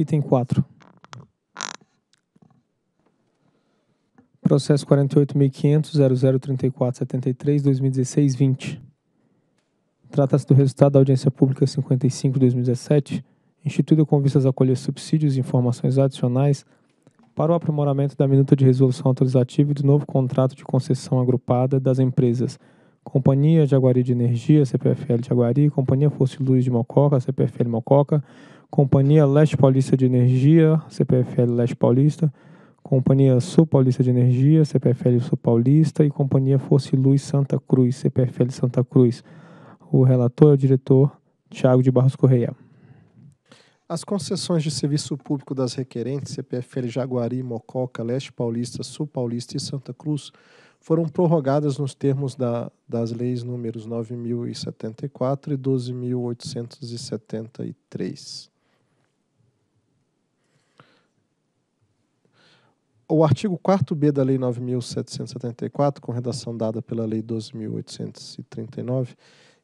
Item 4. Processo 48.500.0034.73.2016.20 Trata-se do resultado da audiência pública 55-2017, instituída com vistas a acolher subsídios e informações adicionais para o aprimoramento da minuta de resolução autorizativa e do novo contrato de concessão agrupada das empresas Companhia Jaguari de Energia, CPFL Jaguari, Companhia fosse Luz de Mococa, CPFL Mococa, Companhia Leste Paulista de Energia, CPFL Leste Paulista, Companhia Sul Paulista de Energia, CPFL Sul Paulista e Companhia Fosse Luz Santa Cruz, CPFL Santa Cruz. O relator é o diretor Tiago de Barros Correia. As concessões de serviço público das requerentes CPFL Jaguari, Mococa, Leste Paulista, Sul Paulista e Santa Cruz foram prorrogadas nos termos da, das leis números 9.074 e 12.873. o artigo 4b da Lei 9.774, com redação dada pela Lei 12.839,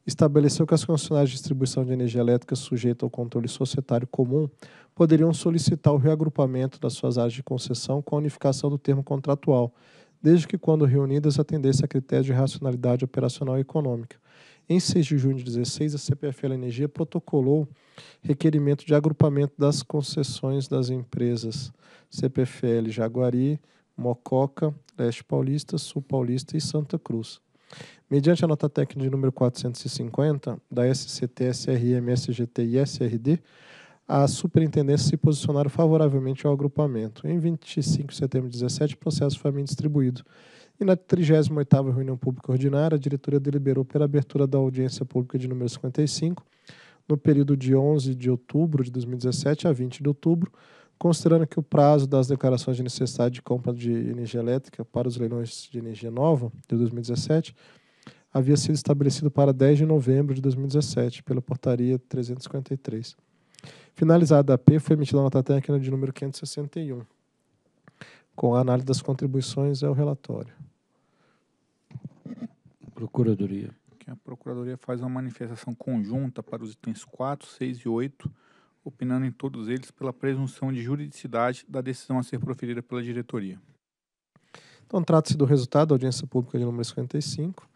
estabeleceu que as concessionárias de distribuição de energia elétrica sujeitas ao controle societário comum poderiam solicitar o reagrupamento das suas áreas de concessão com a unificação do termo contratual, desde que, quando reunidas, atendesse a critérios de racionalidade operacional e econômica. Em 6 de junho de 2016 a CPFL Energia protocolou requerimento de agrupamento das concessões das empresas CPFL Jaguari, Mococa, Leste Paulista, Sul Paulista e Santa Cruz. Mediante a nota técnica de número 450 da SCT, SRM, SGT e SRD, as superintendências se posicionaram favoravelmente ao agrupamento. Em 25 de setembro de 2017 o processo foi bem distribuído e na 38ª reunião pública ordinária, a diretoria deliberou pela abertura da audiência pública de número 55, no período de 11 de outubro de 2017 a 20 de outubro, considerando que o prazo das declarações de necessidade de compra de energia elétrica para os leilões de energia nova de 2017 havia sido estabelecido para 10 de novembro de 2017 pela portaria 353. Finalizada a p, foi emitida a nota técnica de número 561, com a análise das contribuições ao relatório. Procuradoria. Que a Procuradoria faz uma manifestação conjunta para os itens 4, 6 e 8, opinando em todos eles pela presunção de juridicidade da decisão a ser proferida pela diretoria. Então, trata-se do resultado da audiência pública de número 55,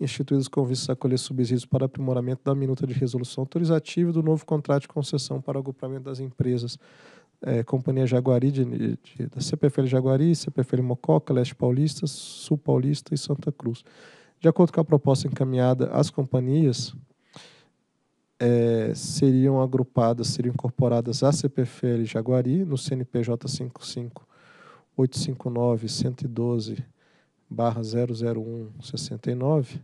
instituídos convites a colher subsídios para aprimoramento da minuta de resolução autorizativa e do novo contrato de concessão para o agrupamento das empresas é, Companhia Jaguari, de, de, da CPFL Jaguari, CPFL Mococa, Leste Paulista, Sul Paulista e Santa Cruz. De acordo com a proposta encaminhada, as companhias é, seriam agrupadas, seriam incorporadas à CPFL Jaguari, no CNPJ 55859-112 barra 00169,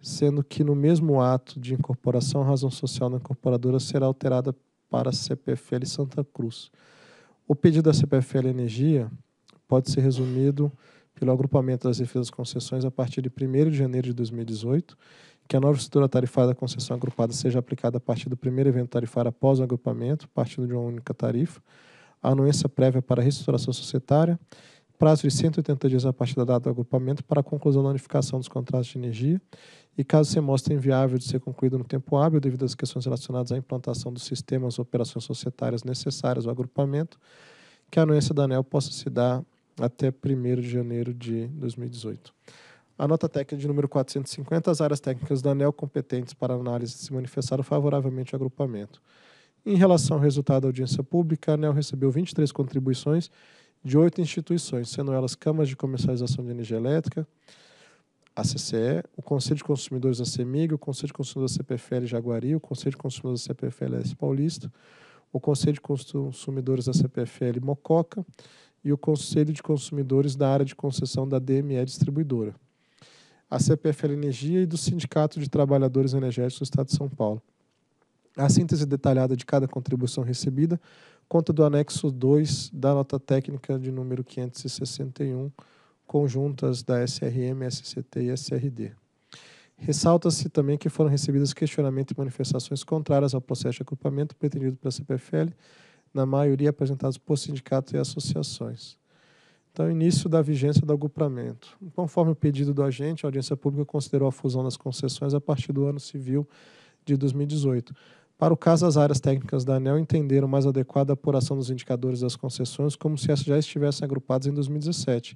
sendo que no mesmo ato de incorporação, a razão social da incorporadora será alterada para a CPFL Santa Cruz. O pedido da CPFL Energia pode ser resumido pelo agrupamento das defesas concessões a partir de 1 de janeiro de 2018, que a nova estrutura tarifária da concessão agrupada seja aplicada a partir do primeiro evento tarifário após o agrupamento, partindo de uma única tarifa, a anuência prévia para a reestruturação societária prazo de 180 dias a partir da data do agrupamento para a conclusão da unificação dos contratos de energia e caso se mostre inviável de ser concluído no tempo hábil devido às questões relacionadas à implantação dos sistemas ou operações societárias necessárias ao agrupamento, que a anuência da ANEL possa se dar até 1 de janeiro de 2018. A nota técnica de número 450, as áreas técnicas da ANEL competentes para análise se manifestaram favoravelmente ao agrupamento. Em relação ao resultado da audiência pública, a ANEL recebeu 23 contribuições de oito instituições, sendo elas câmaras de comercialização de energia elétrica, a CCE, o Conselho de Consumidores da CEMIG, o Conselho de Consumidores da CPFL Jaguari, o Conselho de Consumidores da CPFL S Paulista, o Conselho de Consumidores da CPFL Mococa e o Conselho de Consumidores da área de concessão da DME Distribuidora, a CPFL Energia e do Sindicato de Trabalhadores Energéticos do Estado de São Paulo. A síntese detalhada de cada contribuição recebida conta do anexo 2 da nota técnica de número 561, conjuntas da SRM, SCT e SRD. Ressalta-se também que foram recebidos questionamentos e manifestações contrárias ao processo de agrupamento pretendido pela CPFL, na maioria apresentados por sindicatos e associações. Então, início da vigência do agrupamento. Conforme o pedido do agente, a audiência pública considerou a fusão das concessões a partir do ano civil de 2018. Para o caso, as áreas técnicas da ANEL entenderam mais adequada a apuração dos indicadores das concessões como se essas já estivessem agrupadas em 2017.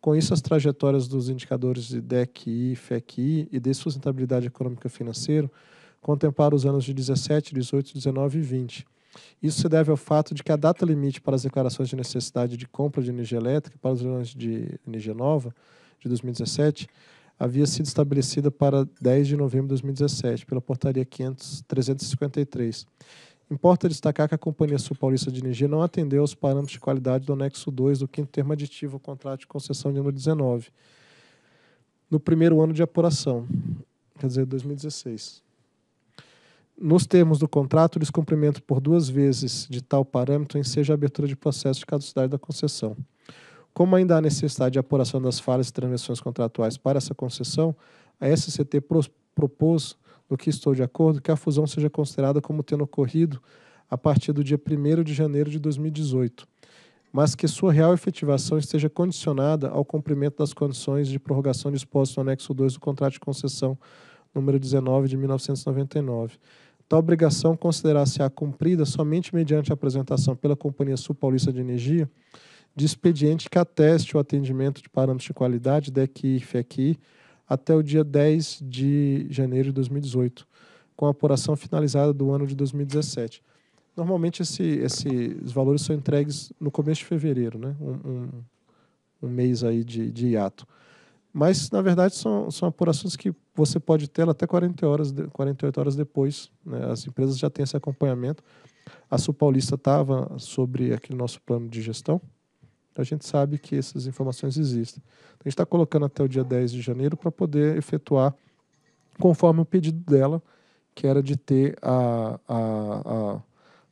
Com isso, as trajetórias dos indicadores de DECI, FECI e de sustentabilidade econômica financeira contemplaram os anos de 17, 18, 19 e 20. Isso se deve ao fato de que a data limite para as declarações de necessidade de compra de energia elétrica para os leilões de energia nova de 2017 havia sido estabelecida para 10 de novembro de 2017, pela Portaria 500, 353. Importa destacar que a Companhia Sul Paulista de Energia não atendeu aos parâmetros de qualidade do anexo 2 do quinto termo aditivo ao contrato de concessão de número 19, no primeiro ano de apuração, quer dizer, 2016. Nos termos do contrato, o descumprimento por duas vezes de tal parâmetro enseja a abertura de processo de caducidade da concessão. Como ainda há necessidade de apuração das falhas e transmissões contratuais para essa concessão, a SCT propôs, no que estou de acordo, que a fusão seja considerada como tendo ocorrido a partir do dia 1 de janeiro de 2018, mas que sua real efetivação esteja condicionada ao cumprimento das condições de prorrogação dispostas no anexo 2 do contrato de concessão número 19 de 1999. Tal obrigação considerar-se-á cumprida somente mediante a apresentação pela Companhia Sul Paulista de Energia de expediente que ateste o atendimento de parâmetros de qualidade DEC e FEC até o dia 10 de janeiro de 2018, com a apuração finalizada do ano de 2017. Normalmente esse, esses valores são entregues no começo de fevereiro, né? um, um, um mês aí de, de hiato. Mas, na verdade, são, são apurações que você pode tê até 40 horas, 48 horas depois. Né? As empresas já têm esse acompanhamento. A Sul Paulista estava sobre aquele nosso plano de gestão, a gente sabe que essas informações existem. Então, a gente está colocando até o dia 10 de janeiro para poder efetuar conforme o pedido dela, que era de ter a, a, a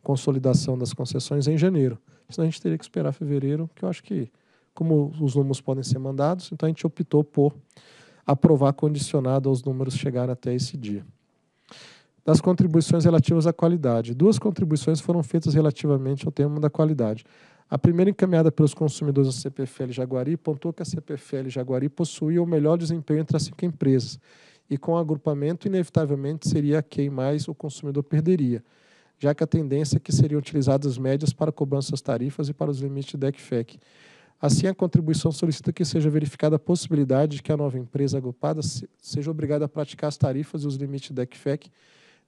consolidação das concessões em janeiro. Senão a gente teria que esperar fevereiro, que eu acho que, como os números podem ser mandados, então a gente optou por aprovar condicionado aos números chegarem até esse dia das contribuições relativas à qualidade. Duas contribuições foram feitas relativamente ao tema da qualidade. A primeira, encaminhada pelos consumidores da CPFL Jaguari, pontuou que a CPFL Jaguari possuía o melhor desempenho entre as cinco empresas e, com o agrupamento, inevitavelmente seria quem mais o consumidor perderia, já que a tendência é que seriam utilizadas médias para cobrança das tarifas e para os limites de DECFEC. Assim, a contribuição solicita que seja verificada a possibilidade de que a nova empresa agrupada seja obrigada a praticar as tarifas e os limites de DECFEC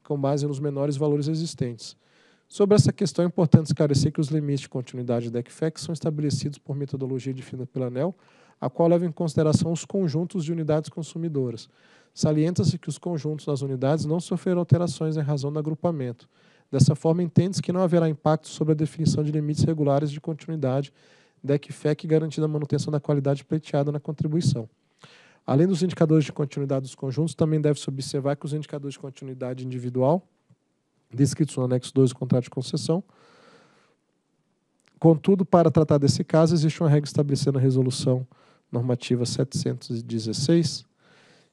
com base nos menores valores existentes. Sobre essa questão, é importante esclarecer que os limites de continuidade da fec são estabelecidos por metodologia definida pela ANEL, a qual leva em consideração os conjuntos de unidades consumidoras. Salienta-se que os conjuntos das unidades não sofreram alterações em razão do agrupamento. Dessa forma, entende-se que não haverá impacto sobre a definição de limites regulares de continuidade da ECFEC garantida a manutenção da qualidade pleiteada na contribuição. Além dos indicadores de continuidade dos conjuntos, também deve-se observar que os indicadores de continuidade individual, descritos no anexo 2 do contrato de concessão, Contudo, para tratar desse caso, existe uma regra estabelecida na resolução normativa 716,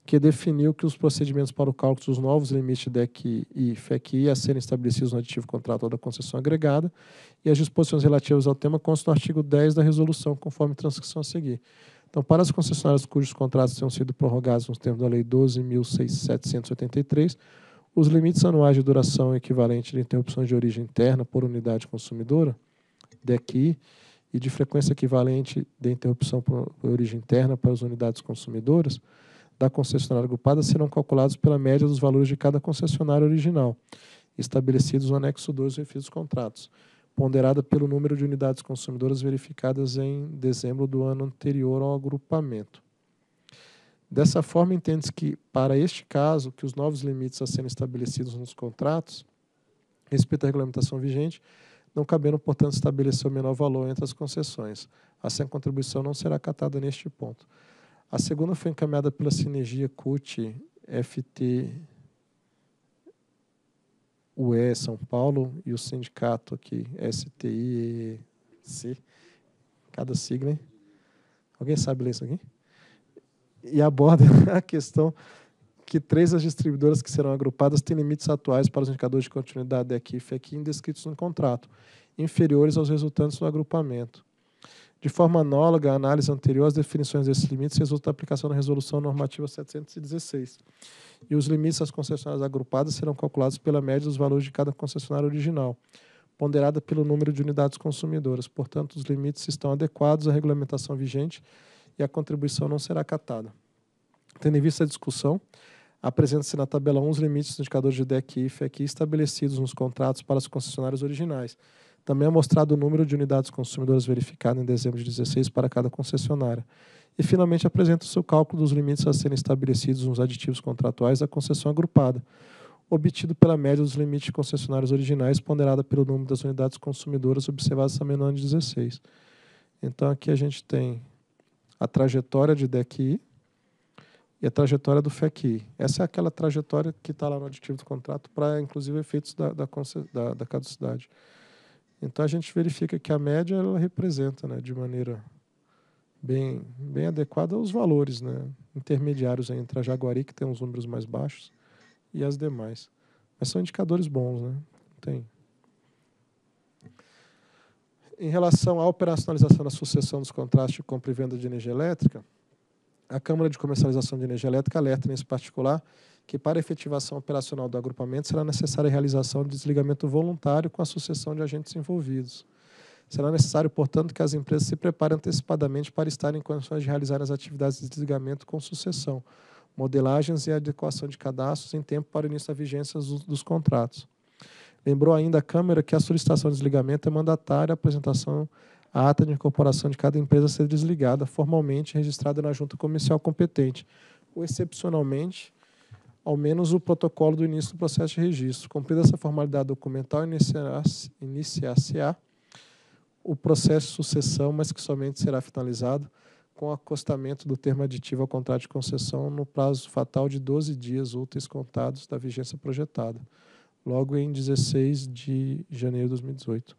que definiu que os procedimentos para o cálculo dos novos limites DEC e FECI a serem estabelecidos no aditivo ou da concessão agregada e as disposições relativas ao tema constam no artigo 10 da resolução, conforme transcrição a seguir. Então, para as concessionárias cujos contratos tenham sido prorrogados nos termos da Lei 12.783, os limites anuais de duração equivalente de interrupções de origem interna por unidade consumidora, DECI, e de frequência equivalente de interrupção por origem interna para as unidades consumidoras da concessionária agrupada serão calculados pela média dos valores de cada concessionária original, estabelecidos no anexo 2 do referido dos contratos ponderada pelo número de unidades consumidoras verificadas em dezembro do ano anterior ao agrupamento. Dessa forma, entende-se que, para este caso, que os novos limites a serem estabelecidos nos contratos, respeito à regulamentação vigente, não cabendo, portanto, estabelecer o menor valor entre as concessões. Assim, a contribuição não será acatada neste ponto. A segunda foi encaminhada pela sinergia CUT-FT UE São Paulo e o sindicato aqui, STIC, cada sigla. Hein? Alguém sabe ler isso aqui? E aborda a questão que três das distribuidoras que serão agrupadas têm limites atuais para os indicadores de continuidade da e aqui indescritos no contrato, inferiores aos resultantes do agrupamento. De forma análoga à análise anterior, as definições desses limites resultam da aplicação da Resolução Normativa 716. E os limites às concessionárias agrupadas serão calculados pela média dos valores de cada concessionária original, ponderada pelo número de unidades consumidoras. Portanto, os limites estão adequados à regulamentação vigente e a contribuição não será acatada. Tendo em vista a discussão, apresenta-se na tabela 1 os limites dos indicadores de DEC e IFE aqui estabelecidos nos contratos para as concessionárias originais também é mostrado o número de unidades consumidoras verificadas em dezembro de 2016 para cada concessionária. E, finalmente, apresenta o o cálculo dos limites a serem estabelecidos nos aditivos contratuais da concessão agrupada, obtido pela média dos limites de concessionários originais, ponderada pelo número das unidades consumidoras observadas também no ano de 2016 Então, aqui a gente tem a trajetória de DECI e a trajetória do FECI. Essa é aquela trajetória que está lá no aditivo do contrato para, inclusive, efeitos da, da, da, da caducidade. Então a gente verifica que a média ela representa, né, de maneira bem, bem adequada os valores, né, intermediários entre a Jaguari que tem os números mais baixos e as demais. Mas são indicadores bons, né? Tem. Em relação à operacionalização da sucessão dos contratos de compra e venda de energia elétrica, a Câmara de Comercialização de Energia Elétrica alerta nesse particular que para efetivação operacional do agrupamento será necessária a realização de desligamento voluntário com a sucessão de agentes envolvidos. Será necessário, portanto, que as empresas se preparem antecipadamente para estarem em condições de realizar as atividades de desligamento com sucessão, modelagens e adequação de cadastros em tempo para o início da vigência dos, dos contratos. Lembrou ainda a Câmara que a solicitação de desligamento é mandatária à apresentação à ata de incorporação de cada empresa a ser desligada formalmente registrada na junta comercial competente, ou excepcionalmente ao menos o protocolo do início do processo de registro. Cumprida essa formalidade documental, iniciar-se iniciar o processo de sucessão, mas que somente será finalizado com o acostamento do termo aditivo ao contrato de concessão no prazo fatal de 12 dias úteis contados da vigência projetada, logo em 16 de janeiro de 2018.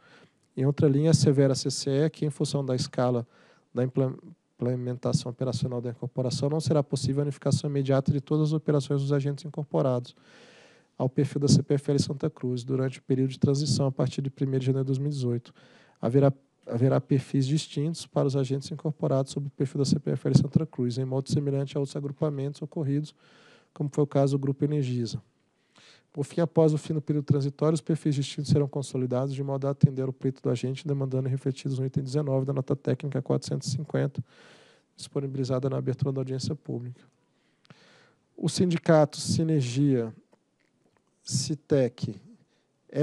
Em outra linha, severa a CCE que, em função da escala da implementação operacional da incorporação, não será possível a unificação imediata de todas as operações dos agentes incorporados ao perfil da CPFL Santa Cruz durante o período de transição a partir de 1 de janeiro de 2018. Haverá, haverá perfis distintos para os agentes incorporados sob o perfil da CPFL Santa Cruz, em modo semelhante a outros agrupamentos ocorridos, como foi o caso do Grupo Energisa. Por fim, após o fim do período transitório, os perfis distintos serão consolidados de modo a atender o pleito do agente, demandando refletidos no item 19 da nota técnica 450, disponibilizada na abertura da audiência pública. O sindicato Sinergia, Citec,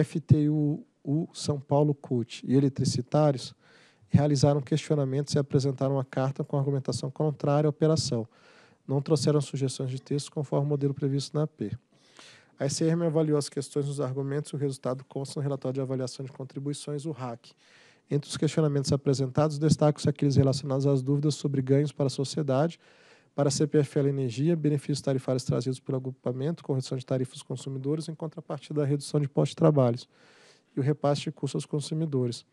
FTU São Paulo CUT e eletricitários realizaram questionamentos e apresentaram uma carta com argumentação contrária à operação. Não trouxeram sugestões de texto conforme o modelo previsto na AP. A SRM avaliou as questões os argumentos e o resultado consta no relatório de avaliação de contribuições, o RAC. Entre os questionamentos apresentados, destacam-se aqueles relacionados às dúvidas sobre ganhos para a sociedade, para a CPFL Energia, benefícios tarifários trazidos pelo agrupamento, correção de tarifas aos consumidores, em contrapartida da redução de postos de trabalhos e o repasse de custos aos consumidores.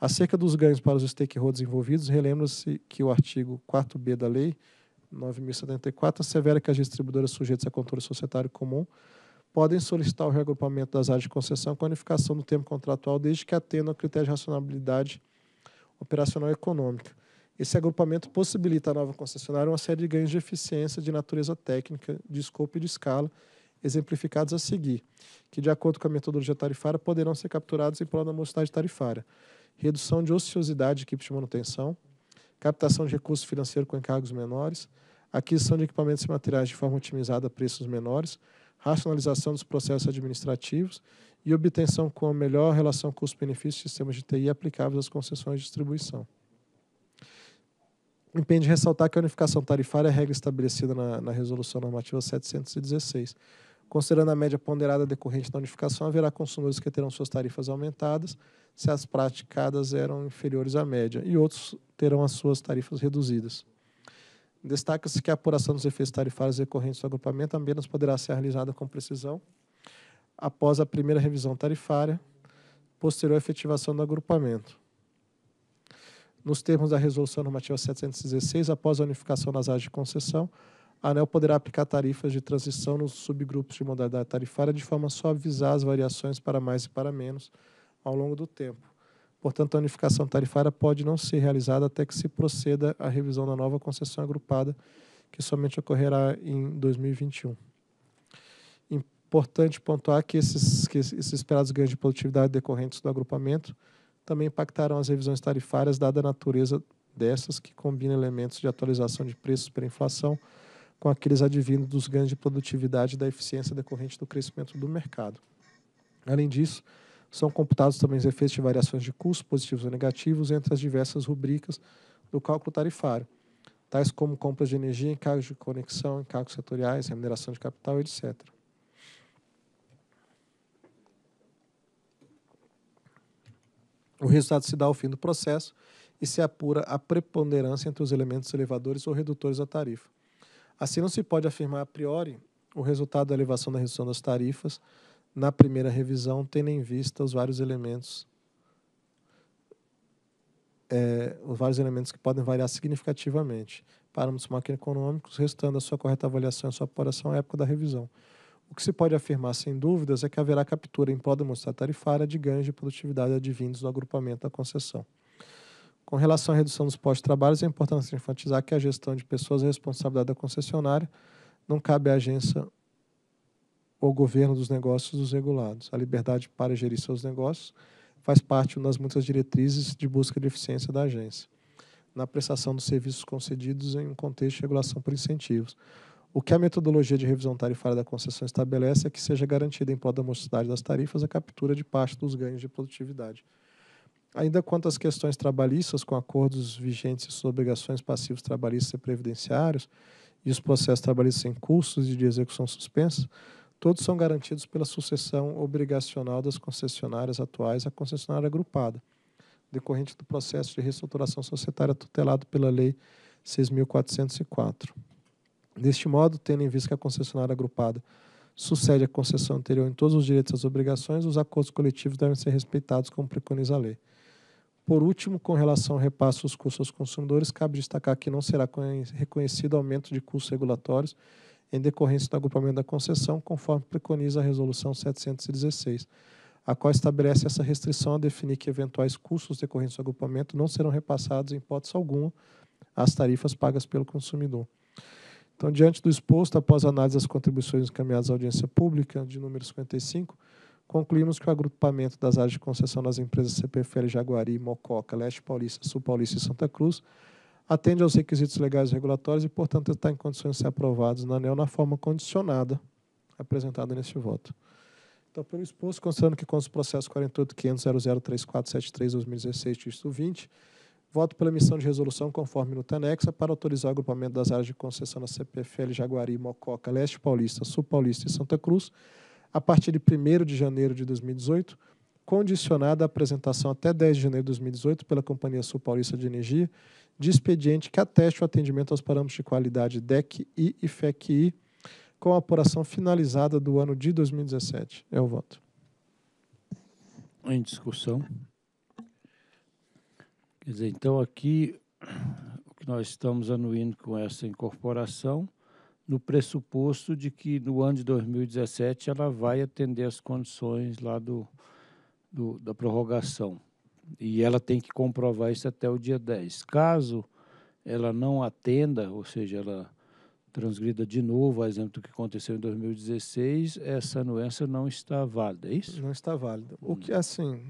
Acerca dos ganhos para os stakeholders envolvidos, relembra-se que o artigo 4b da Lei 9.074 assevera que as distribuidoras sujeitas a controle societário comum podem solicitar o reagrupamento das áreas de concessão com a unificação do tempo contratual, desde que atendam ao critério de racionalidade operacional e econômica. Esse agrupamento possibilita à nova concessionária uma série de ganhos de eficiência de natureza técnica, de escopo e de escala, exemplificados a seguir, que, de acordo com a metodologia tarifária, poderão ser capturados em prol da mocidade tarifária. Redução de ociosidade de equipes de manutenção, captação de recursos financeiros com encargos menores, aquisição de equipamentos e materiais de forma otimizada a preços menores, racionalização dos processos administrativos e obtenção com a melhor relação custo-benefício de sistemas de TI aplicáveis às concessões de distribuição. Impende ressaltar que a unificação tarifária é regra estabelecida na, na Resolução Normativa 716. Considerando a média ponderada decorrente da unificação, haverá consumidores que terão suas tarifas aumentadas se as praticadas eram inferiores à média, e outros terão as suas tarifas reduzidas. Destaca-se que a apuração dos efeitos tarifários recorrentes do agrupamento apenas poderá ser realizada com precisão após a primeira revisão tarifária, posterior à efetivação do agrupamento. Nos termos da Resolução Normativa 716, após a unificação das áreas de concessão, a ANEL poderá aplicar tarifas de transição nos subgrupos de modalidade tarifária de forma a suavizar as variações para mais e para menos ao longo do tempo. Portanto, a unificação tarifária pode não ser realizada até que se proceda à revisão da nova concessão agrupada, que somente ocorrerá em 2021. Importante pontuar que esses, que esses esperados ganhos de produtividade decorrentes do agrupamento também impactarão as revisões tarifárias, dada a natureza dessas, que combina elementos de atualização de preços pela inflação com aqueles advindos dos ganhos de produtividade e da eficiência decorrente do crescimento do mercado. Além disso, são computados também os efeitos de variações de custos positivos ou negativos entre as diversas rubricas do cálculo tarifário, tais como compras de energia, encargos de conexão, encargos setoriais, remuneração de capital, etc. O resultado se dá ao fim do processo e se apura a preponderância entre os elementos elevadores ou redutores da tarifa. Assim, não se pode afirmar a priori o resultado da elevação da redução das tarifas na primeira revisão, tendo em vista os vários elementos é, os vários elementos que podem variar significativamente. Parâmetros macroeconômicos, restando a sua correta avaliação e sua apuração à época da revisão. O que se pode afirmar, sem dúvidas, é que haverá captura em prol demonstrar tarifária de ganhos de produtividade advindos do agrupamento da concessão. Com relação à redução dos postos de trabalho, é importante enfatizar que a gestão de pessoas é responsabilidade da concessionária. Não cabe à agência ou governo dos negócios dos regulados. A liberdade para gerir seus negócios faz parte das muitas diretrizes de busca de eficiência da agência na prestação dos serviços concedidos em um contexto de regulação por incentivos. O que a metodologia de revisão tarifária da concessão estabelece é que seja garantida em prol da mocidade das tarifas a captura de parte dos ganhos de produtividade. Ainda quanto às questões trabalhistas, com acordos vigentes sobre obrigações passivos trabalhistas e previdenciários e os processos trabalhistas em cursos e de execução suspensa, todos são garantidos pela sucessão obrigacional das concessionárias atuais à concessionária agrupada, decorrente do processo de reestruturação societária tutelado pela Lei 6.404. Deste modo, tendo em vista que a concessionária agrupada sucede à concessão anterior em todos os direitos e obrigações, os acordos coletivos devem ser respeitados como preconiza a lei. Por último, com relação ao repasso dos custos aos consumidores, cabe destacar que não será reconhecido aumento de custos regulatórios em decorrência do agrupamento da concessão, conforme preconiza a Resolução 716, a qual estabelece essa restrição a definir que eventuais custos decorrentes do agrupamento não serão repassados, em hipótese alguma, às tarifas pagas pelo consumidor. Então, diante do exposto, após análise das contribuições encaminhadas à audiência pública, de número 55, concluímos que o agrupamento das áreas de concessão das empresas CPFL Jaguari, Mococa, Leste Paulista, Sul Paulista e Santa Cruz atende aos requisitos legais e regulatórios e, portanto, está em condições de ser aprovado na ANEL é na forma condicionada apresentada neste voto. Então, pelo exposto, considerando que consta o processo 48.500.003473-2016, título 20, voto pela emissão de resolução conforme no anexa para autorizar o agrupamento das áreas de concessão na CPFL Jaguari, Mococa, Leste Paulista, Sul Paulista e Santa Cruz, a partir de 1 de janeiro de 2018, condicionada à apresentação até 10 de janeiro de 2018 pela Companhia Sul Paulista de Energia de expediente que ateste o atendimento aos parâmetros de qualidade DEC I e FEC-I com a apuração finalizada do ano de 2017. É o voto. Em discussão. Quer dizer, então aqui o que nós estamos anuindo com essa incorporação no pressuposto de que no ano de 2017 ela vai atender as condições lá do, do da prorrogação e ela tem que comprovar isso até o dia 10. Caso ela não atenda, ou seja, ela transgrida de novo, a exemplo do que aconteceu em 2016, essa anuência não está válida, é isso? Não está válida. O que, hum. assim,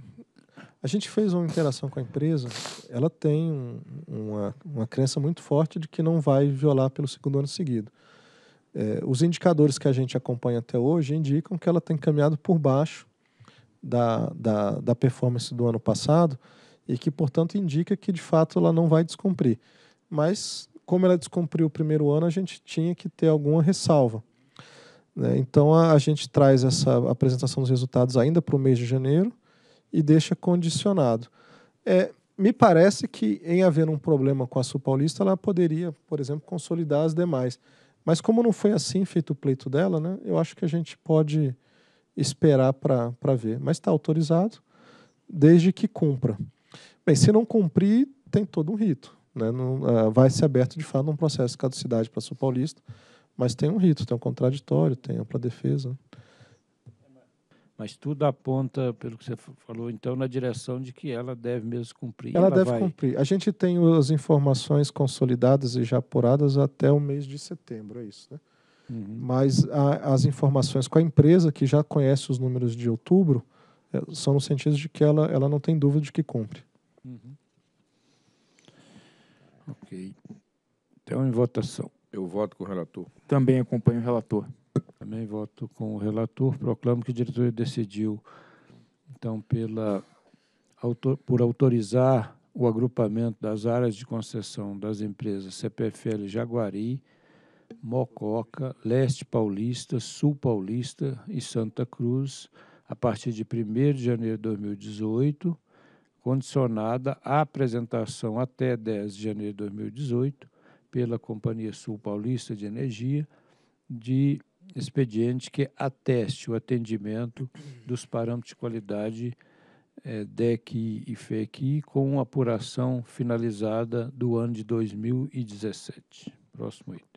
a gente fez uma interação com a empresa, ela tem um, uma, uma crença muito forte de que não vai violar pelo segundo ano seguido. É, os indicadores que a gente acompanha até hoje indicam que ela tem caminhado por baixo da, da, da performance do ano passado e que, portanto, indica que de fato ela não vai descumprir. Mas, como ela descumpriu o primeiro ano, a gente tinha que ter alguma ressalva. Né? Então, a, a gente traz essa apresentação dos resultados ainda para o mês de janeiro e deixa condicionado. É, me parece que, em havendo um problema com a Sul Paulista, ela poderia, por exemplo, consolidar as demais. Mas, como não foi assim feito o pleito dela, né, eu acho que a gente pode esperar para ver. Mas está autorizado, desde que cumpra. Bem, se não cumprir, tem todo um rito. Né? Não, uh, vai ser aberto, de fato, um processo de caducidade para São Paulista, mas tem um rito, tem um contraditório, tem ampla defesa. Mas tudo aponta, pelo que você falou, então, na direção de que ela deve mesmo cumprir. Ela, ela deve vai... cumprir. A gente tem as informações consolidadas e já apuradas até o mês de setembro, é isso, né? Uhum. Mas a, as informações com a empresa, que já conhece os números de outubro, é, são no sentido de que ela, ela não tem dúvida de que cumpre. Uhum. Ok. Então, em votação. Eu voto com o relator. Também acompanho o relator. Também voto com o relator. Proclamo que o diretor decidiu, então, pela, autor, por autorizar o agrupamento das áreas de concessão das empresas CPFL Jaguari, Mococa, Leste Paulista, Sul Paulista e Santa Cruz, a partir de 1 de janeiro de 2018, condicionada à apresentação até 10 de janeiro de 2018 pela Companhia Sul Paulista de Energia de expediente que ateste o atendimento dos parâmetros de qualidade é, eh, DEC e FEC com apuração finalizada do ano de 2017. Próximo item.